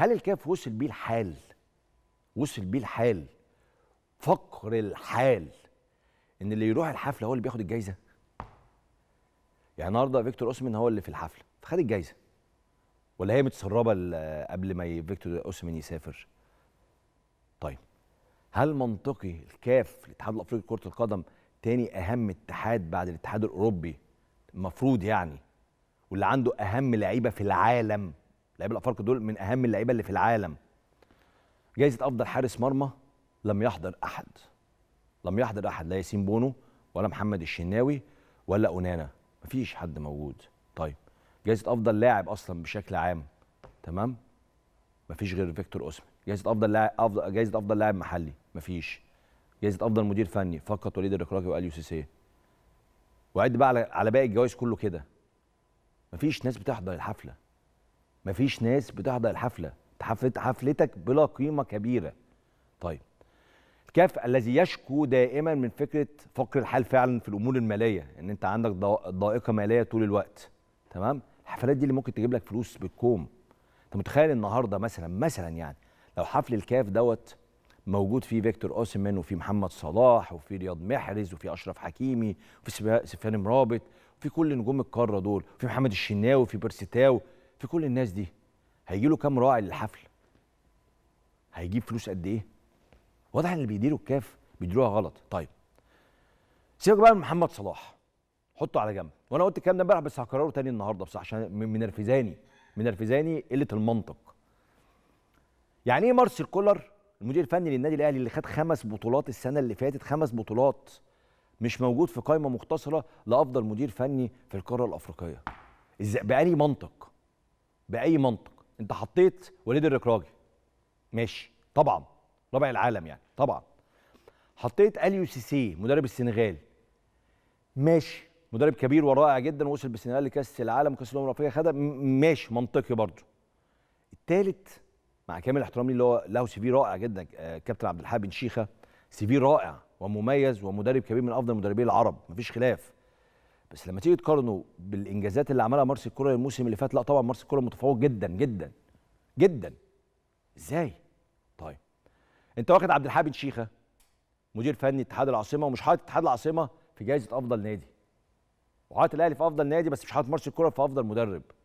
هل الكاف وصل بيه الحال وصل بيه الحال فقر الحال ان اللي يروح الحفله هو اللي بياخد الجايزه يعني النهارده فيكتور اوسمن هو اللي في الحفله فخد الجايزه ولا هي متسربه قبل ما فيكتور اوسمن يسافر طيب هل منطقي الكاف الاتحاد الافريقي لكره القدم تاني اهم اتحاد بعد الاتحاد الاوروبي المفروض يعني واللي عنده اهم لعيبه في العالم اللعيبه الافارقه دول من اهم اللعيبه اللي في العالم جايزه افضل حارس مرمى لم يحضر احد لم يحضر احد لا ياسين بونو ولا محمد الشناوي ولا اونانا مفيش حد موجود طيب جايزه افضل لاعب اصلا بشكل عام تمام مفيش غير فيكتور اوسمان جايزه افضل لاعب افضل جايزه افضل لاعب محلي مفيش جايزه افضل مدير فني فقط وليد الركراكي واليو سيسيه وعد بقى على باقي الجوائز كله كده مفيش ناس بتحضر الحفله مفيش ناس بتحضر الحفله حفلت حفلتك بلا قيمه كبيره طيب الكاف الذي يشكو دائما من فكره فقر الحال فعلا في الامور الماليه ان انت عندك ضائقه ماليه طول الوقت تمام الحفلات دي اللي ممكن تجيب لك فلوس بالكوم انت متخيل النهارده مثلا مثلا يعني لو حفل الكاف دوت موجود فيه فيكتور اوسمان وفي محمد صلاح وفي رياض محرز وفي اشرف حكيمي وفي سفيان مرابط وفي كل نجوم القاره دول وفي محمد الشناوي وفي بيرسيتاو في كل الناس دي هيجي له كام راعي للحفل هيجيب فلوس قد ايه واضح ان اللي بيديروا الكاف بيديروها غلط طيب سيبك بقى من محمد صلاح حطه على جنب وانا قلت الكلام ده امبارح بس هكرره تاني النهارده بس عشان منرفزاني منرفزاني قله المنطق يعني ايه مارسيل كولر المدير الفني للنادي الاهلي اللي خد خمس بطولات السنه اللي فاتت خمس بطولات مش موجود في قائمه مختصره لافضل مدير فني في القاره الافريقيه ازاي بأي منطق باي منطق انت حطيت وليد الركراجي ماشي طبعا ربع العالم يعني طبعا حطيت اليو سيسي مدرب السنغال ماشي مدرب كبير ورائع جدا وصل بالسنغال لكاس العالم وكاس الامم الافريقيه خدها ماشي منطقي برضه الثالث مع كامل احترامي اللي هو له سي في رائع جدا آه، كابتن عبد الحاب بن شيخه سي في رائع ومميز ومدرب كبير من افضل مدربي العرب مفيش خلاف بس لما تيجي تقارنه بالانجازات اللي عملها مارسيل الكوره الموسم اللي فات لا طبعا مارسيل الكوره متفوق جدا جدا جدا ازاي طيب انت واخد عبد الحميد شيخه مدير فني اتحاد العاصمه ومش حاطط اتحاد العاصمه في جائزه افضل نادي وحاطط الاهلي في افضل نادي بس مش حاطط مارسيل الكوره في افضل مدرب